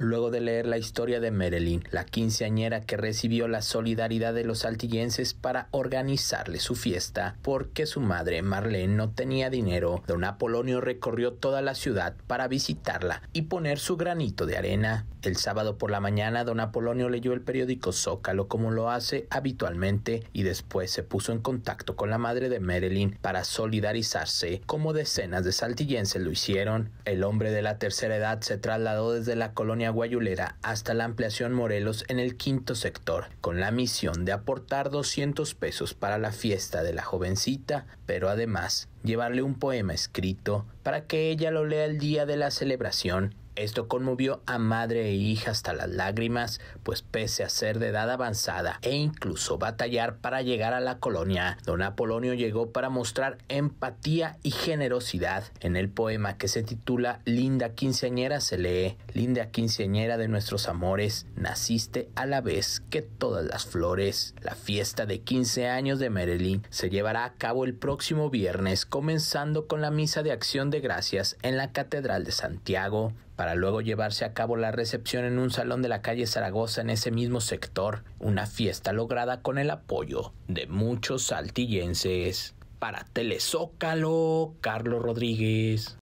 Luego de leer la historia de Merelín, la quinceañera que recibió la solidaridad de los saltillenses para organizarle su fiesta, porque su madre Marlene no tenía dinero, don Apolonio recorrió toda la ciudad para visitarla y poner su granito de arena. El sábado por la mañana, don Apolonio leyó el periódico Zócalo como lo hace habitualmente y después se puso en contacto con la madre de Merelín para solidarizarse, como decenas de saltillenses lo hicieron. El hombre de la tercera edad se trasladó desde la colonia guayulera hasta la ampliación Morelos en el quinto sector, con la misión de aportar 200 pesos para la fiesta de la jovencita, pero además llevarle un poema escrito para que ella lo lea el día de la celebración esto conmovió a madre e hija hasta las lágrimas, pues pese a ser de edad avanzada e incluso batallar para llegar a la colonia, don Apolonio llegó para mostrar empatía y generosidad. En el poema que se titula Linda quinceañera se lee, Linda quinceañera de nuestros amores, naciste a la vez que todas las flores. La fiesta de 15 años de Marilyn se llevará a cabo el próximo viernes, comenzando con la misa de acción de gracias en la Catedral de Santiago para luego llevarse a cabo la recepción en un salón de la calle Zaragoza en ese mismo sector, una fiesta lograda con el apoyo de muchos saltillenses. Para Telezócalo, Carlos Rodríguez.